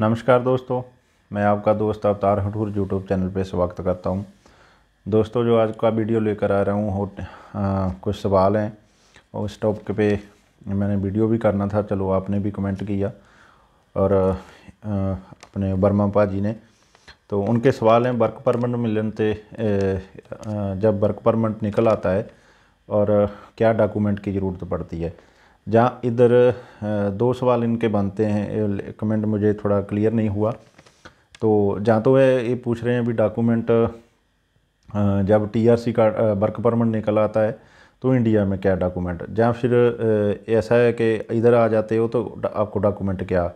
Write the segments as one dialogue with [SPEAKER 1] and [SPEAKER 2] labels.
[SPEAKER 1] नमस्कार दोस्तों मैं आपका दोस्त अवतार हठूर यूट्यूब चैनल पर स्वागत करता हूँ दोस्तों जो आज का वीडियो लेकर आ रहा हूँ हो कुछ सवाल हैं और इस टॉपिक पे मैंने वीडियो भी करना था चलो आपने भी कमेंट किया और आ, अपने वर्मा पाजी ने तो उनके सवाल हैं वर्क परमिट मिलने से जब वर्क परमिट निकल आता है और क्या डॉक्यूमेंट की ज़रूरत पड़ती है जहाँ इधर दो सवाल इनके बनते हैं कमेंट मुझे थोड़ा क्लियर नहीं हुआ तो जहाँ तो वह ये पूछ रहे हैं अभी डॉक्यूमेंट जब टीआरसी का वर्क परमिट निकल आता है तो इंडिया में क्या डॉक्यूमेंट जहाँ फिर ऐसा है कि इधर आ जाते हो तो आपको डॉक्यूमेंट क्या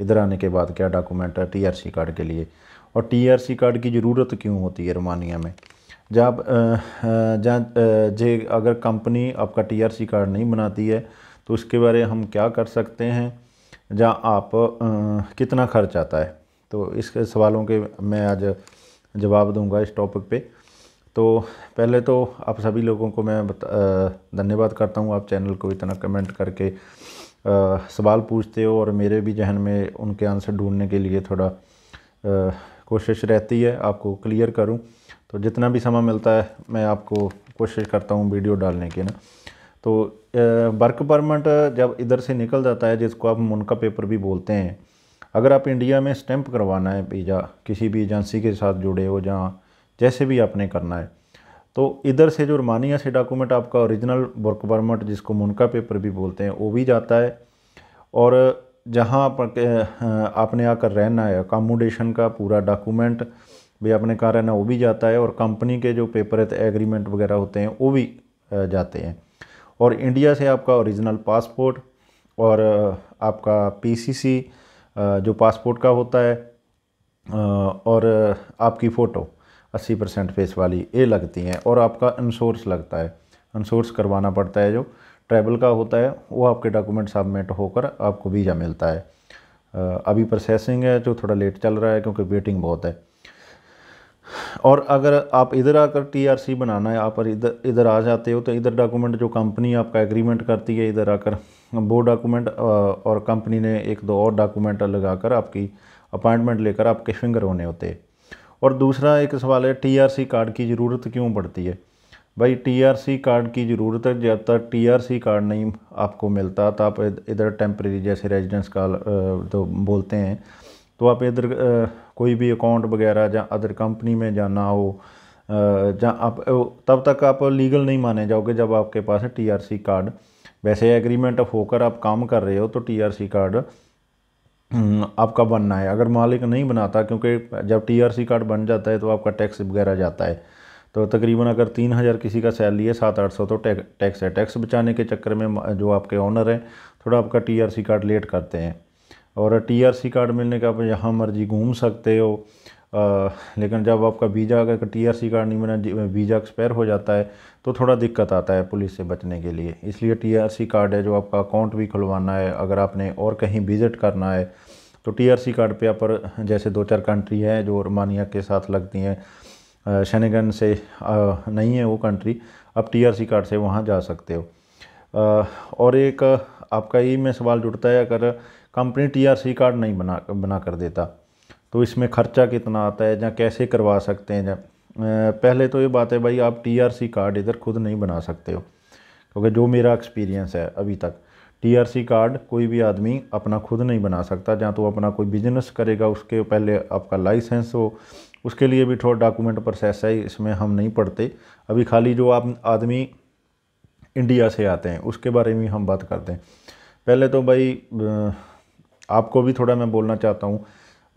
[SPEAKER 1] इधर आने के बाद क्या डॉक्यूमेंट है टीआरसी कार्ड के लिए और टीआरसी कार्ड की ज़रूरत क्यों होती है रोमानिया में जहाँ जहाँ जे अगर कंपनी आपका टीआरसी कार्ड नहीं बनाती है तो उसके बारे हम क्या कर सकते हैं जहाँ आप आ, कितना खर्च आता है तो इस सवालों के मैं आज जवाब दूंगा इस टॉपिक पे तो पहले तो आप सभी लोगों को मैं धन्यवाद करता हूँ आप चैनल को इतना कमेंट करके आ, सवाल पूछते हो और मेरे भी जहन में उनके आंसर ढूंढने के लिए थोड़ा आ, कोशिश रहती है आपको क्लियर करूं तो जितना भी समय मिलता है मैं आपको कोशिश करता हूं वीडियो डालने की ना तो वर्क परमिट जब इधर से निकल जाता है जिसको आप मुनका पेपर भी बोलते हैं अगर आप इंडिया में स्टैंप करवाना है वीज़ा किसी भी एजेंसी के साथ जुड़े हो जहाँ जैसे भी आपने करना है तो इधर से जो रोमानिया से डॉक्यूमेंट आपका ओरिजिनल वर्क परमिट जिसको मुनका पेपर भी बोलते हैं वो भी जाता है और जहाँ आप, आपने आकर रहना है अकामोडेशन का पूरा डॉक्यूमेंट भी आपने कहाँ रहना वो भी जाता है और कंपनी के जो पेपर एग्रीमेंट तो वगैरह होते हैं वो भी जाते हैं और इंडिया से आपका ओरिजिनल पासपोर्ट और आपका पीसीसी जो पासपोर्ट का होता है और आपकी फ़ोटो 80 परसेंट फेस वाली ये लगती हैं और आपका इंश्योरेंस लगता है इंश्योरेंस करवाना पड़ता है जो ट्रैवल का होता है वो आपके डॉक्यूमेंट सबमिट होकर आपको वीज़ा मिलता है अभी प्रोसेसिंग है जो थोड़ा लेट चल रहा है क्योंकि वेटिंग बहुत है और अगर आप इधर आकर टीआरसी बनाना है आप इधर इधर आ जाते हो तो इधर डॉक्यूमेंट जो कंपनी आपका एग्रीमेंट करती है इधर आकर वो डॉक्यूमेंट और कंपनी ने एक दो और डॉक्यूमेंट लगाकर आपकी अपॉइंटमेंट लेकर आपके फिंगर होने होते हैं और दूसरा एक सवाल है टीआरसी कार्ड की ज़रूरत क्यों पड़ती है भाई टीआरसी कार्ड की ज़रूरत है जब तक टीआरसी कार्ड नहीं आपको मिलता तो आप इधर टेम्प्रेरी जैसे रेजिडेंस कार्ड तो बोलते हैं तो आप इधर कोई भी अकाउंट वगैरह ज अदर कंपनी में जाना हो जहाँ आप तब तक आप लीगल नहीं माने जाओगे जब आपके पास है टीआरसी कार्ड वैसे एग्रीमेंट ऑफ होकर आप काम कर रहे हो तो टीआरसी कार्ड हम्म, आपका बनना है अगर मालिक नहीं बनाता क्योंकि जब टीआरसी कार्ड बन जाता है तो आपका टैक्स वगैरह जाता है तो तकरीबन अगर तीन हज़ार किसी का सैलरी है सात आठ सौ तो टैक्स है टैक्स बचाने के चक्कर में जो आपके ऑनर हैं थोड़ा आपका सी कार्ड लेट करते हैं और टीआरसी कार्ड मिलने का आप यहाँ मर्जी घूम सकते हो आ, लेकिन जब आपका वीज़ा अगर टीआरसी कार्ड नहीं मिला वीज़ा एक्सपायर हो जाता है तो थोड़ा दिक्कत आता है पुलिस से बचने के लिए इसलिए टीआरसी कार्ड है जो आपका अकाउंट भी खुलवाना है अगर आपने और कहीं विज़िट करना है तो टीआरसी कार्ड पे पर जैसे दो चार कंट्री है जो रोमानिया के साथ लगती हैं शनिगन से आ, नहीं है वो कंट्री आप टीआरसी कार्ड से वहाँ जा सकते हो आ, और एक आपका यही में सवाल जुड़ता है अगर कंपनी टीआरसी कार्ड नहीं बना बना कर देता तो इसमें खर्चा कितना आता है या कैसे करवा सकते हैं जहाँ पहले तो ये बात है भाई आप टीआरसी कार्ड इधर खुद नहीं बना सकते हो क्योंकि जो मेरा एक्सपीरियंस है अभी तक टीआरसी कार्ड कोई भी आदमी अपना खुद नहीं बना सकता जहाँ तो अपना कोई बिजनेस करेगा उसके पहले आपका लाइसेंस हो उसके लिए भी थोड़ा डॉक्यूमेंट प्रोसेस है इसमें हम नहीं पढ़ते अभी खाली जो आप आदमी इंडिया से आते हैं उसके बारे में हम बात करते हैं पहले तो भाई आपको भी थोड़ा मैं बोलना चाहता हूँ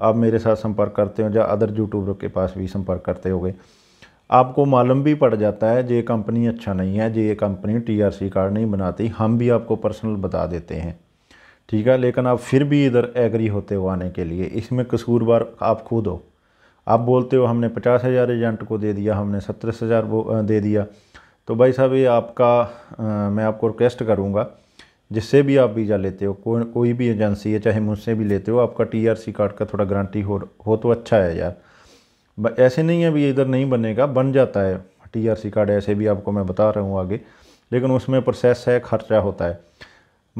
[SPEAKER 1] आप मेरे साथ संपर्क करते हो या अदर यूट्यूबर के पास भी संपर्क करते हो आपको मालूम भी पड़ जाता है ये कंपनी अच्छा नहीं है जे ये कंपनी टीआरसी कार्ड नहीं बनाती हम भी आपको पर्सनल बता देते हैं ठीक है लेकिन आप फिर भी इधर एग्री होते हो आने के लिए इसमें कसूरवार आप खुद हो आप बोलते हो हमने पचास हज़ार एजेंट को दे दिया हमने सत्रह हज़ार वो दे दिया तो भाई साहब ये आपका आ, मैं आपको रिक्वेस्ट करूँगा जिससे भी आप वीज़ा लेते हो को, कोई भी एजेंसी है चाहे मुझसे भी लेते हो आपका टीआरसी कार्ड का थोड़ा गारंटी हो हो तो अच्छा है यार ऐसे नहीं है भी इधर नहीं बनेगा बन जाता है टीआरसी कार्ड ऐसे भी आपको मैं बता रहा हूँ आगे लेकिन उसमें प्रोसेस है खर्चा होता है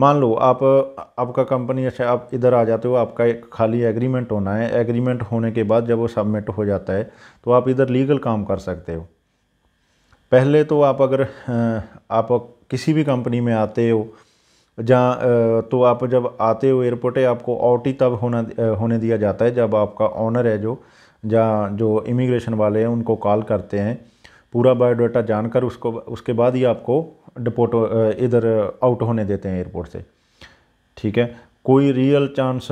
[SPEAKER 1] मान लो आप आपका कंपनी अच्छा आप इधर आ जाते हो आपका एक खाली एग्रीमेंट होना है एग्रीमेंट होने के बाद जब वो सबमिट हो जाता है तो आप इधर लीगल काम कर सकते हो पहले तो आप अगर आप किसी भी कंपनी में आते हो जहाँ तो आप जब आते हो एयरपोर्ट है आपको आउट ही तब होना होने दिया जाता है जब आपका ऑनर है जो जहाँ जो इमिग्रेशन वाले हैं उनको कॉल करते हैं पूरा बायोडाटा जानकर उसको उसके बाद ही आपको डिपोर्ट इधर आउट होने देते हैं एयरपोर्ट से ठीक है कोई रियल चांस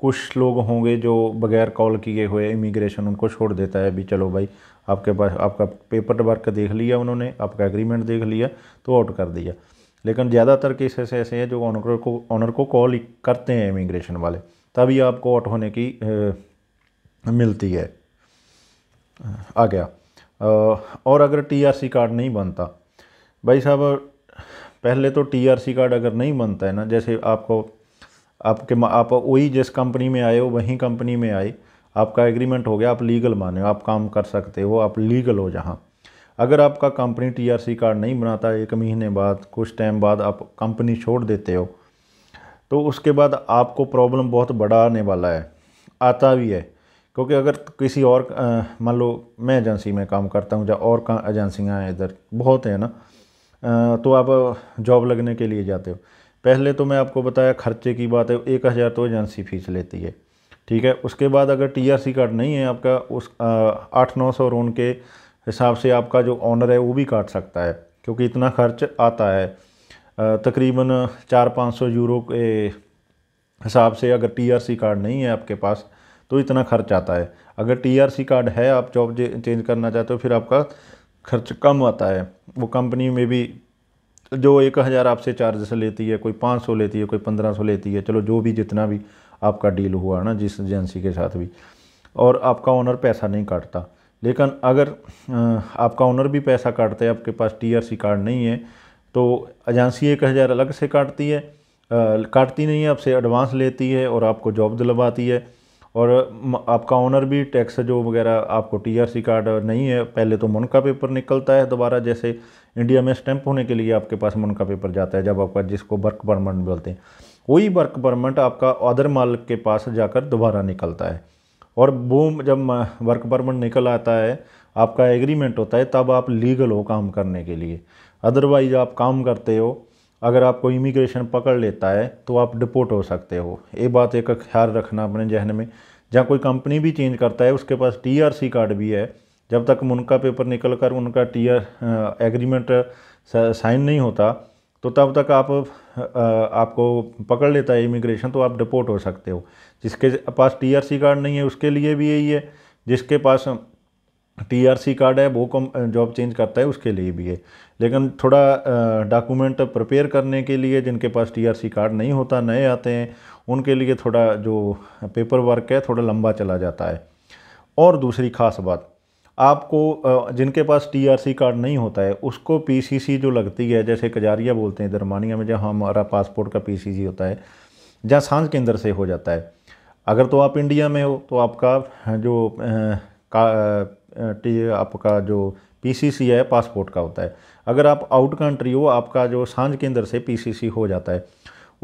[SPEAKER 1] कुछ लोग होंगे जो बगैर कॉल किए हुए इमिग्रेशन उनको छोड़ देता है अभी चलो भाई आपके पास आपका पेपर वर्क देख लिया उन्होंने आपका एग्रीमेंट देख लिया तो आउट कर दिया लेकिन ज़्यादातर केसेस ऐसे हैं जो ऑनर को ऑनर को कॉल करते हैं इमिग्रेशन वाले तभी आपको आउट होने की आ, मिलती है आ गया आ, और अगर टीआरसी कार्ड नहीं बनता भाई साहब पहले तो टीआरसी कार्ड अगर नहीं बनता है ना जैसे आपको आपके आप वही जिस कंपनी में आए हो वहीं कंपनी में आए आपका एग्रीमेंट हो गया आप लीगल माने हो आप काम कर सकते हो आप लीगल हो जहाँ अगर आपका कंपनी टीआरसी कार्ड नहीं बनाता एक महीने बाद कुछ टाइम बाद आप कंपनी छोड़ देते हो तो उसके बाद आपको प्रॉब्लम बहुत बड़ा आने वाला है आता भी है क्योंकि अगर किसी और मान लो मैं एजेंसी में काम करता हूँ या और एजेंसियाँ हैं इधर बहुत हैं ना तो आप जॉब लगने के लिए जाते हो पहले तो मैं आपको बताया खर्चे की बात है एक हज़ार तो एजेंसी फ़ीस लेती है ठीक है उसके बाद अगर टीआरसी कार्ड नहीं है आपका उस आठ नौ सौ रोन के हिसाब से आपका जो ऑनर है वो भी काट सकता है क्योंकि इतना खर्च आता है तकरीबन चार पाँच सौ यूरो के हिसाब से अगर टीआरसी कार्ड नहीं है आपके पास तो इतना खर्च आता है अगर टीआरसी कार्ड है आप जॉब चेंज करना चाहते हो फिर आपका खर्च कम आता है वो कंपनी में भी जो एक हज़ार आपसे चार्जेस लेती है कोई पाँच सौ लेती है कोई पंद्रह सौ लेती है चलो जो भी जितना भी आपका डील हुआ ना जिस एजेंसी के साथ भी और आपका ऑनर पैसा नहीं काटता लेकिन अगर आपका ऑनर भी पैसा काटता है आपके पास टीआरसी कार्ड नहीं है तो एजेंसी एक हज़ार अलग से काटती है काटती नहीं है आपसे एडवांस लेती है और आपको जॉब दिलवाती है और आपका ऑनर भी टैक्स जो वगैरह आपको टीआरसी कार्ड नहीं है पहले तो मन का पेपर निकलता है दोबारा जैसे इंडिया में स्टैंप होने के लिए आपके पास मन का पेपर जाता है जब आपका जिसको वर्क परमिट बोलते हैं वही वर्क परमिट आपका अदर मालिक के पास जाकर दोबारा निकलता है और बूम जब वर्क परमिट निकल आता है आपका एग्रीमेंट होता है तब आप लीगल हो काम करने के लिए अदरवाइज आप काम करते हो अगर आपको इमिग्रेशन पकड़ लेता है तो आप डिपोर्ट हो सकते हो ये बात एक ख्याल रखना अपने जहन में जहाँ कोई कंपनी भी चेंज करता है उसके पास टीआरसी कार्ड भी है जब तक उनका पेपर निकल कर उनका टी एग्रीमेंट साइन नहीं होता तो तब तक आप आपको पकड़ लेता है इमिग्रेशन तो आप डिपोर्ट हो सकते हो जिसके पास टीआरसी कार्ड नहीं है उसके लिए भी यही है जिसके पास टीआरसी कार्ड है वो कम जॉब चेंज करता है उसके लिए भी है लेकिन थोड़ा डॉक्यूमेंट प्रिपेयर करने के लिए जिनके पास टीआरसी कार्ड नहीं होता नए आते हैं उनके लिए थोड़ा जो पेपर वर्क है थोड़ा लंबा चला जाता है और दूसरी खास बात आपको जिनके पास टीआरसी कार्ड नहीं होता है उसको पीसीसी जो लगती है जैसे कजारिया बोलते हैं दरमानिया में जहाँ हमारा पासपोर्ट का पीसीसी होता है जहाँ सांझ केंद्र से हो जाता है अगर तो आप इंडिया में हो तो आपका जो का टी आपका जो पीसीसी है पासपोर्ट का होता है अगर आप आउट कंट्री हो आपका जो सांझ केंद्र से पीसीसी हो जाता है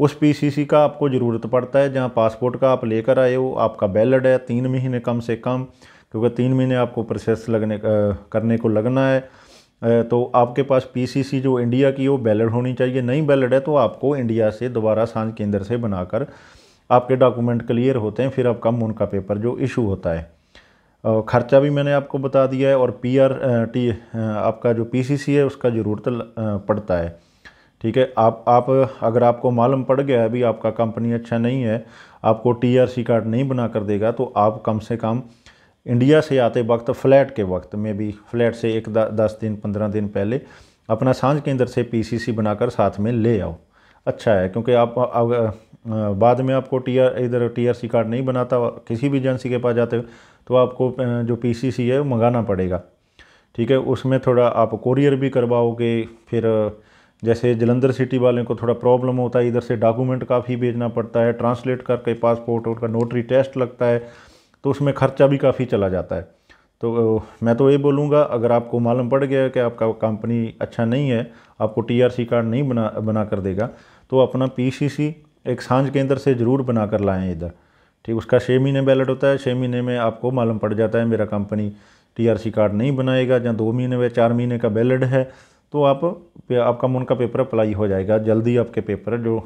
[SPEAKER 1] उस पीसीसी का आपको ज़रूरत पड़ता है जहाँ पासपोर्ट का आप लेकर आए हो आपका बैलड है तीन महीने कम से कम क्योंकि तीन महीने आपको प्रोसेस लगने करने को लगना है तो आपके पास पीसीसी जो इंडिया की वो बैलड होनी चाहिए नहीं बैलड है तो आपको इंडिया से दोबारा सांझ केंद्र से बनाकर आपके डॉक्यूमेंट क्लियर होते हैं फिर आपका मून का पेपर जो इशू होता है खर्चा भी मैंने आपको बता दिया है और पी आर टी आपका जो पी सी सी है उसका ज़रूरत पड़ता है ठीक है आप आप अगर आपको मालूम पड़ गया अभी आपका कंपनी अच्छा नहीं है आपको टी आर सी कार्ड नहीं बना कर देगा तो आप कम से कम इंडिया से आते वक्त फ्लैट के वक्त में भी फ्लैट से एक दस दिन पंद्रह दिन पहले अपना सांझ केंद्र से पीसीसी बनाकर साथ में ले आओ अच्छा है क्योंकि आप बाद में आपको टी आर इधर टी आर सी कार्ड नहीं बनाता किसी भी एजेंसी के पास जाते हो तो आपको जो पी सी सी है वो मंगाना पड़ेगा ठीक है उसमें थोड़ा आप कोरियर भी करवाओगे फिर जैसे जलंधर सिटी वाले को थोड़ा प्रॉब्लम होता है इधर से डॉक्यूमेंट काफ़ी भेजना पड़ता है ट्रांसलेट करके पासपोर्ट और का नोटरी टेस्ट लगता है तो उसमें खर्चा भी काफ़ी चला जाता है तो मैं तो ये बोलूँगा अगर आपको मालूम पड़ गया कि आपका कंपनी अच्छा नहीं है आपको टीआरसी कार्ड नहीं बना बना कर देगा तो अपना पीसीसी एक सांझ केंद्र से ज़रूर बना कर लाएँ इधर ठीक उसका छः महीने बैलेट होता है छः महीने में आपको मालूम पड़ जाता है मेरा कंपनी टीआरसी कार्ड नहीं बनाएगा या दो महीने में चार महीने का बैलेट है तो आप आपका मन का पेपर अप्लाई हो जाएगा जल्दी आपके पेपर जो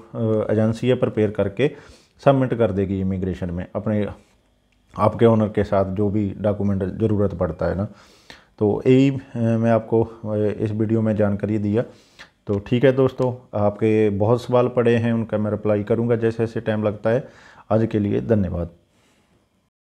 [SPEAKER 1] एजेंसी है प्रपेयर करके सबमिट कर देगी इमिग्रेशन में अपने आपके ओनर के साथ जो भी डॉक्यूमेंट ज़रूरत पड़ता है ना तो यही मैं आपको इस वीडियो में जानकारी दिया तो ठीक है दोस्तों आपके बहुत सवाल पड़े हैं उनका मैं रिप्लाई करूँगा जैसे जैसे टाइम लगता है आज के लिए धन्यवाद